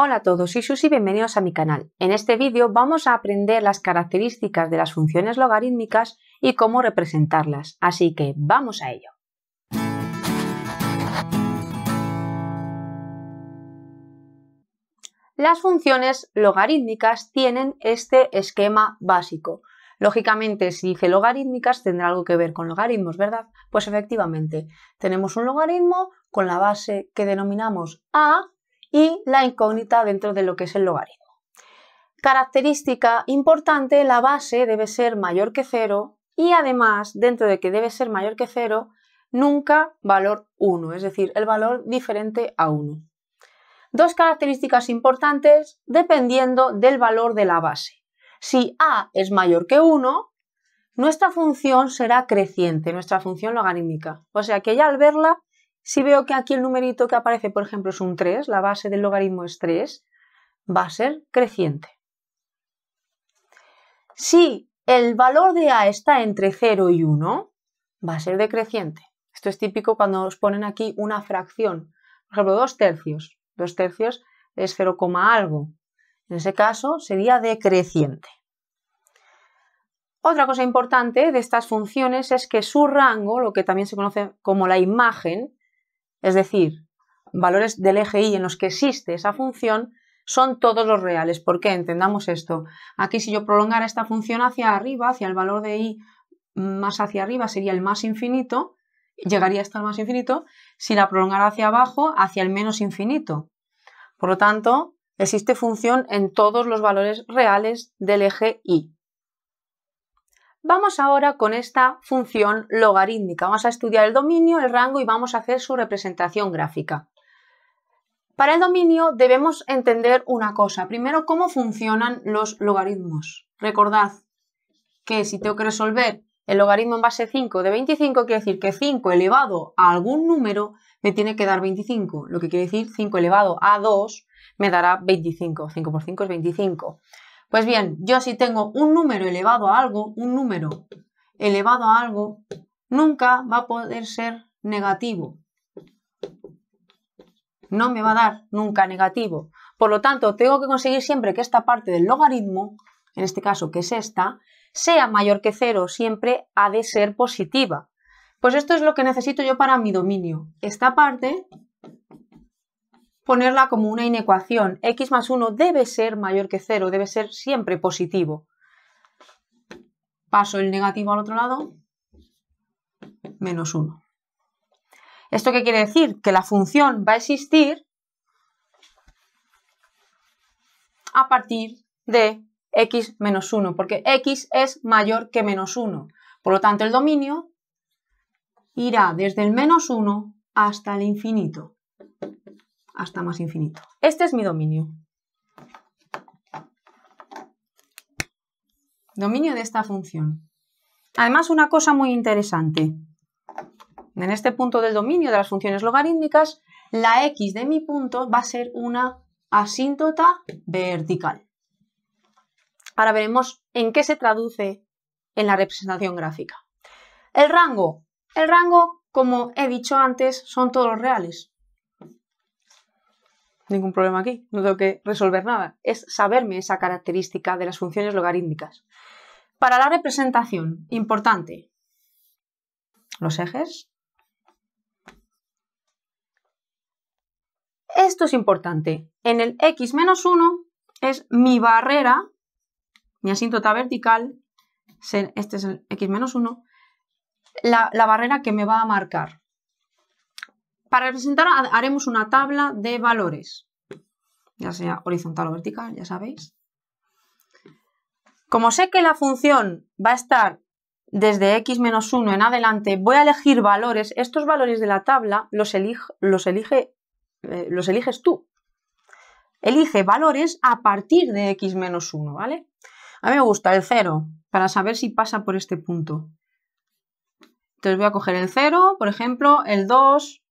Hola a todos, soy susy y bienvenidos a mi canal. En este vídeo vamos a aprender las características de las funciones logarítmicas y cómo representarlas, así que vamos a ello. Las funciones logarítmicas tienen este esquema básico. Lógicamente, si dice logarítmicas, tendrá algo que ver con logaritmos, ¿verdad? Pues efectivamente, tenemos un logaritmo con la base que denominamos a y la incógnita dentro de lo que es el logaritmo. Característica importante, la base debe ser mayor que 0 y además, dentro de que debe ser mayor que 0, nunca valor 1, es decir, el valor diferente a 1. Dos características importantes dependiendo del valor de la base. Si a es mayor que 1, nuestra función será creciente, nuestra función logarítmica. O sea que ya al verla si veo que aquí el numerito que aparece, por ejemplo, es un 3, la base del logaritmo es 3, va a ser creciente. Si el valor de A está entre 0 y 1, va a ser decreciente. Esto es típico cuando os ponen aquí una fracción. Por ejemplo, 2 tercios. 2 tercios es 0, algo. En ese caso sería decreciente. Otra cosa importante de estas funciones es que su rango, lo que también se conoce como la imagen, es decir, valores del eje y en los que existe esa función son todos los reales. ¿Por qué? Entendamos esto. Aquí si yo prolongara esta función hacia arriba, hacia el valor de y más hacia arriba sería el más infinito, llegaría hasta el más infinito, si la prolongara hacia abajo, hacia el menos infinito. Por lo tanto, existe función en todos los valores reales del eje y. Vamos ahora con esta función logarítmica. Vamos a estudiar el dominio, el rango y vamos a hacer su representación gráfica. Para el dominio debemos entender una cosa. Primero, cómo funcionan los logaritmos. Recordad que si tengo que resolver el logaritmo en base 5 de 25, quiere decir que 5 elevado a algún número me tiene que dar 25, lo que quiere decir 5 elevado a 2 me dará 25. 5 por 5 es 25. Pues bien, yo si tengo un número elevado a algo, un número elevado a algo, nunca va a poder ser negativo. No me va a dar nunca negativo. Por lo tanto, tengo que conseguir siempre que esta parte del logaritmo, en este caso que es esta, sea mayor que cero, siempre ha de ser positiva. Pues esto es lo que necesito yo para mi dominio. Esta parte ponerla como una inecuación. x más 1 debe ser mayor que 0, debe ser siempre positivo. Paso el negativo al otro lado, menos 1. ¿Esto qué quiere decir? Que la función va a existir a partir de x menos 1, porque x es mayor que menos 1. Por lo tanto, el dominio irá desde el menos 1 hasta el infinito hasta más infinito. Este es mi dominio. Dominio de esta función. Además, una cosa muy interesante. En este punto del dominio de las funciones logarítmicas, la x de mi punto va a ser una asíntota vertical. Ahora veremos en qué se traduce en la representación gráfica. El rango. El rango, como he dicho antes, son todos los reales ningún problema aquí, no tengo que resolver nada, es saberme esa característica de las funciones logarítmicas. Para la representación, importante, los ejes. Esto es importante. En el x menos 1 es mi barrera, mi asíntota vertical, este es el x menos 1, la, la barrera que me va a marcar para representar haremos una tabla de valores, ya sea horizontal o vertical, ya sabéis. Como sé que la función va a estar desde x menos 1 en adelante, voy a elegir valores. Estos valores de la tabla los, elige, los, eh, eliges tú. Elige valores a partir de x menos 1, ¿vale? A mí me gusta el 0, para saber si pasa por este punto. Entonces voy a coger el 0, por ejemplo, el 2,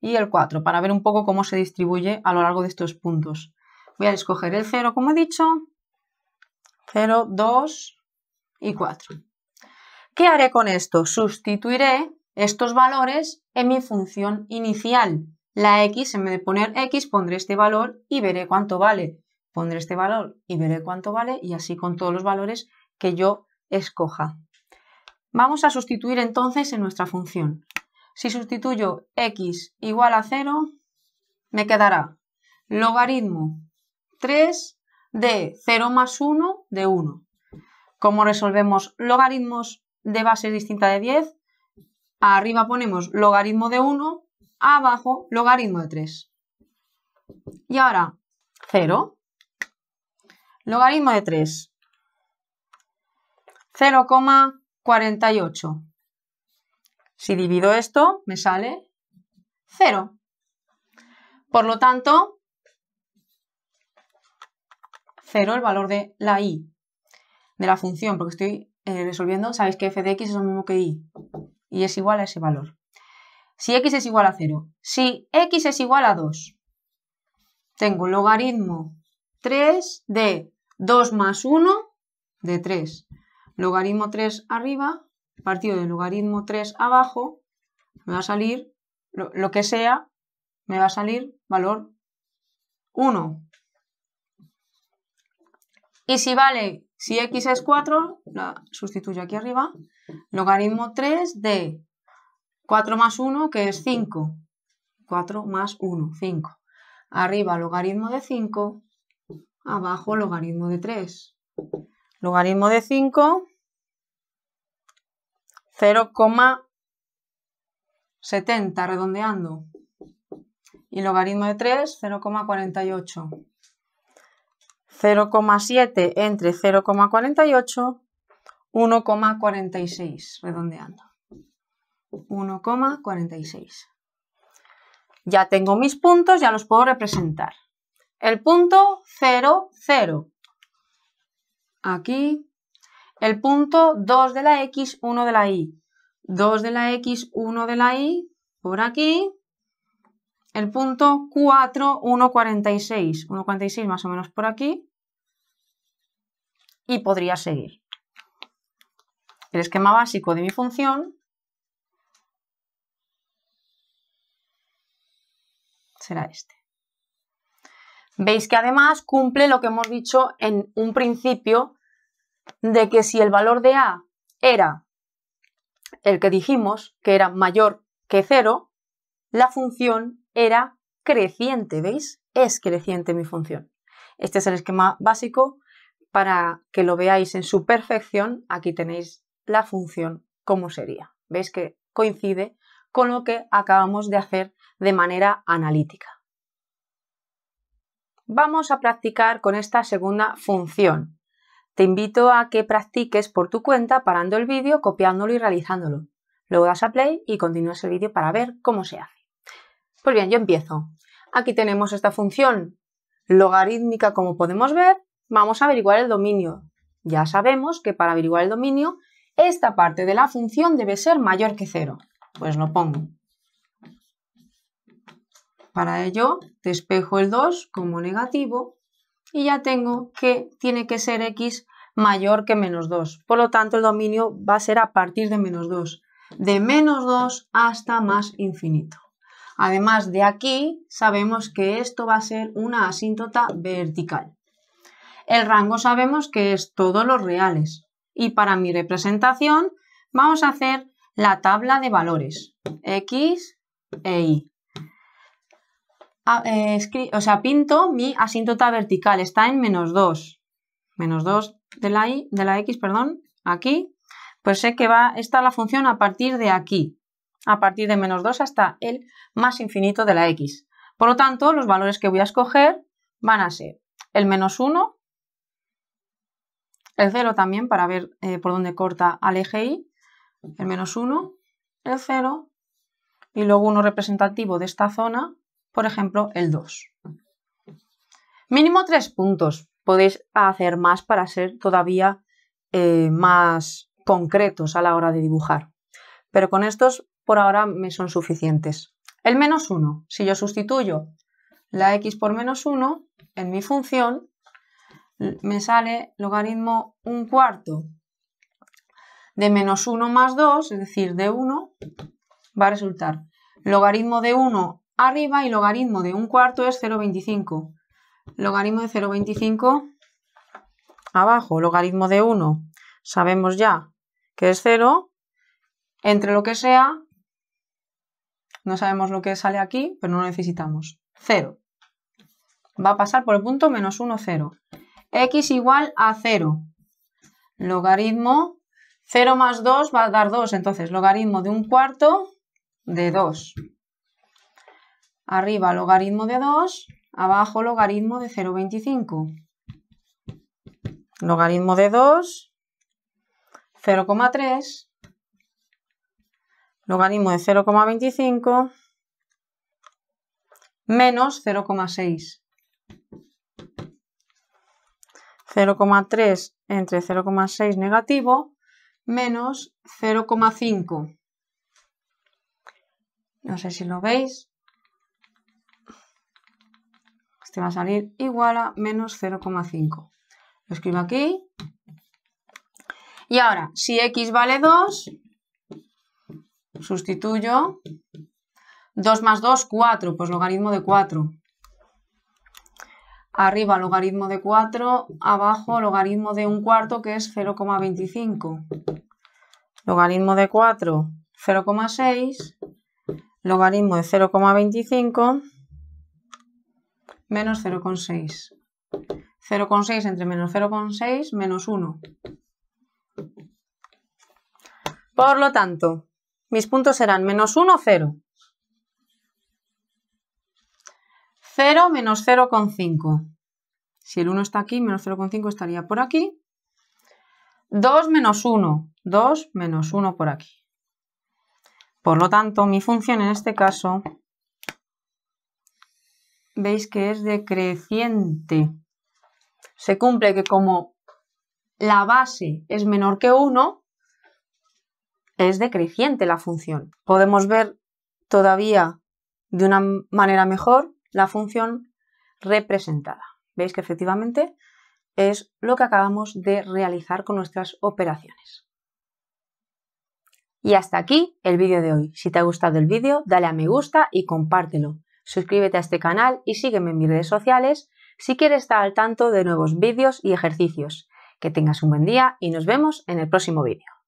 y el 4 para ver un poco cómo se distribuye a lo largo de estos puntos. Voy a escoger el 0, como he dicho, 0, 2 y 4. ¿Qué haré con esto? Sustituiré estos valores en mi función inicial. La x, en vez de poner x, pondré este valor y veré cuánto vale. Pondré este valor y veré cuánto vale y así con todos los valores que yo escoja. Vamos a sustituir entonces en nuestra función. Si sustituyo x igual a 0, me quedará logaritmo 3 de 0 más 1 de 1. ¿Cómo resolvemos logaritmos de base distinta de 10? Arriba ponemos logaritmo de 1, abajo logaritmo de 3. Y ahora 0. Logaritmo de 3. 0,48. Si divido esto, me sale 0. Por lo tanto, 0 el valor de la i de la función, porque estoy eh, resolviendo, sabéis que f de x es lo mismo que y, y es igual a ese valor. Si x es igual a 0, si x es igual a 2, tengo logaritmo 3 de 2 más 1 de 3. Logaritmo 3 arriba partido del logaritmo 3 abajo, me va a salir lo, que sea, me va a salir valor 1. Y si vale, si x es 4, la sustituyo aquí arriba, logaritmo 3 de 4 más 1, que es 5. 4 más 1, 5. Arriba logaritmo de 5, abajo logaritmo de 3. Logaritmo de 5, 0,70 redondeando. Y logaritmo de 3, 0,48. 0,7 entre 0,48, 1,46 redondeando. 1,46. Ya tengo mis puntos, ya los puedo representar. El punto 0,0. Aquí el punto 2 de la X, 1 de la Y. 2 de la X, 1 de la Y, por aquí. El punto 4, 1, 46. 1, 46 más o menos por aquí. Y podría seguir. El esquema básico de mi función será este. Veis que además cumple lo que hemos dicho en un principio de que si el valor de A era el que dijimos que era mayor que 0, la función era creciente, ¿veis? Es creciente mi función. Este es el esquema básico para que lo veáis en su perfección. Aquí tenéis la función como sería. ¿Veis que coincide con lo que acabamos de hacer de manera analítica? Vamos a practicar con esta segunda función, te invito a que practiques por tu cuenta parando el vídeo, copiándolo y realizándolo. Luego das a play y continúas el vídeo para ver cómo se hace. Pues bien, yo empiezo. Aquí tenemos esta función logarítmica como podemos ver. Vamos a averiguar el dominio. Ya sabemos que para averiguar el dominio esta parte de la función debe ser mayor que cero. Pues lo pongo. Para ello despejo el 2 como negativo y ya tengo que tiene que ser x mayor que menos 2. Por lo tanto, el dominio va a ser a partir de menos 2. De menos 2 hasta más infinito. Además de aquí, sabemos que esto va a ser una asíntota vertical. El rango sabemos que es todos los reales. Y para mi representación vamos a hacer la tabla de valores. X e Y. Ah, eh, o sea, pinto mi asíntota vertical. Está en menos 2. Menos 2 de la de la x, perdón, aquí, pues sé que va está la función a partir de aquí, a partir de menos 2 hasta el más infinito de la x. Por lo tanto, los valores que voy a escoger van a ser el menos 1, el 0 también para ver eh, por dónde corta al eje y, el menos 1, el 0 y luego uno representativo de esta zona, por ejemplo, el 2. Mínimo tres puntos podéis hacer más para ser todavía eh, más concretos a la hora de dibujar. Pero con estos por ahora me son suficientes. El menos 1, si yo sustituyo la x por menos 1 en mi función, me sale logaritmo 1 cuarto de menos 1 más 2, es decir, de 1, va a resultar logaritmo de 1 arriba y logaritmo de 1 cuarto es 0,25. Logaritmo de 0,25 abajo. Logaritmo de 1 sabemos ya que es 0. Entre lo que sea, no sabemos lo que sale aquí, pero no lo necesitamos. 0. Va a pasar por el punto menos 1, 0. x igual a 0. Logaritmo 0 más 2 va a dar 2, entonces logaritmo de un cuarto de 2. Arriba logaritmo de 2 Abajo logaritmo de 0,25. Logaritmo de 2, 0,3. Logaritmo de 0,25 menos 0,6. 0,3 entre 0,6 negativo menos 0,5. No sé si lo veis te va a salir igual a menos 0,5. Lo escribo aquí. Y ahora, si x vale 2, sustituyo 2 más 2, 4, pues logaritmo de 4. Arriba logaritmo de 4, abajo logaritmo de 1 cuarto que es 0,25. Logaritmo de 4, 0,6. Logaritmo de 0,25 menos 0,6. 0,6 entre menos 0,6, menos 1. Por lo tanto, mis puntos serán menos 1, 0. 0 menos 0,5. Si el 1 está aquí, menos 0,5 estaría por aquí. 2 menos 1. 2 menos 1 por aquí. Por lo tanto, mi función en este caso veis que es decreciente. Se cumple que como la base es menor que 1, es decreciente la función. Podemos ver todavía de una manera mejor la función representada. Veis que efectivamente es lo que acabamos de realizar con nuestras operaciones. Y hasta aquí el vídeo de hoy. Si te ha gustado el vídeo, dale a me gusta y compártelo suscríbete a este canal y sígueme en mis redes sociales si quieres estar al tanto de nuevos vídeos y ejercicios. Que tengas un buen día y nos vemos en el próximo vídeo.